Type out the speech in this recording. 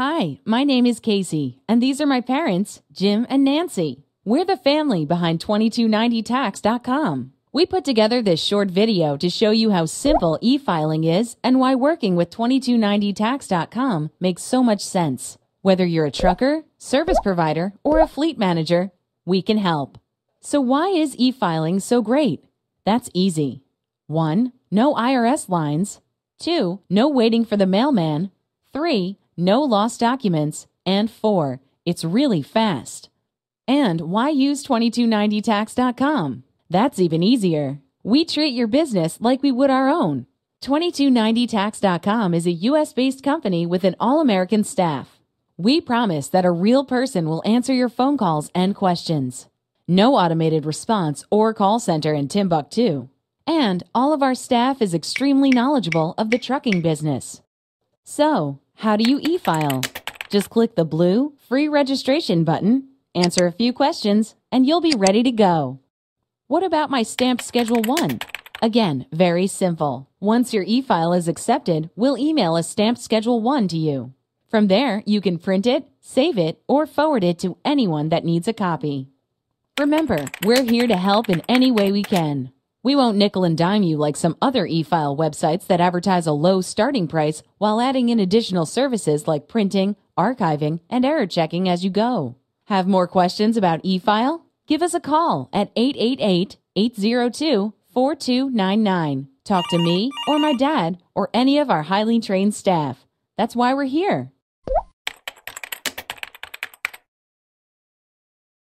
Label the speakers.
Speaker 1: Hi, my name is Casey, and these are my parents, Jim and Nancy. We're the family behind 2290tax.com. We put together this short video to show you how simple e-filing is and why working with 2290tax.com makes so much sense. Whether you're a trucker, service provider, or a fleet manager, we can help. So why is e-filing so great? That's easy. 1. No IRS lines. 2. No waiting for the mailman. 3 no lost documents, and 4. It's really fast. And why use 2290tax.com? That's even easier. We treat your business like we would our own. 2290tax.com is a US based company with an all American staff. We promise that a real person will answer your phone calls and questions. No automated response or call center in Timbuktu. And all of our staff is extremely knowledgeable of the trucking business. So, how do you e-file? Just click the blue Free Registration button, answer a few questions, and you'll be ready to go. What about my stamped Schedule 1? Again, very simple. Once your e-file is accepted, we'll email a stamped Schedule 1 to you. From there, you can print it, save it, or forward it to anyone that needs a copy. Remember, we're here to help in any way we can. We won't nickel and dime you like some other e-file websites that advertise a low starting price while adding in additional services like printing, archiving, and error checking as you go. Have more questions about e-file? Give us a call at 888-802-4299. Talk to me or my dad or any of our highly trained staff. That's why we're here.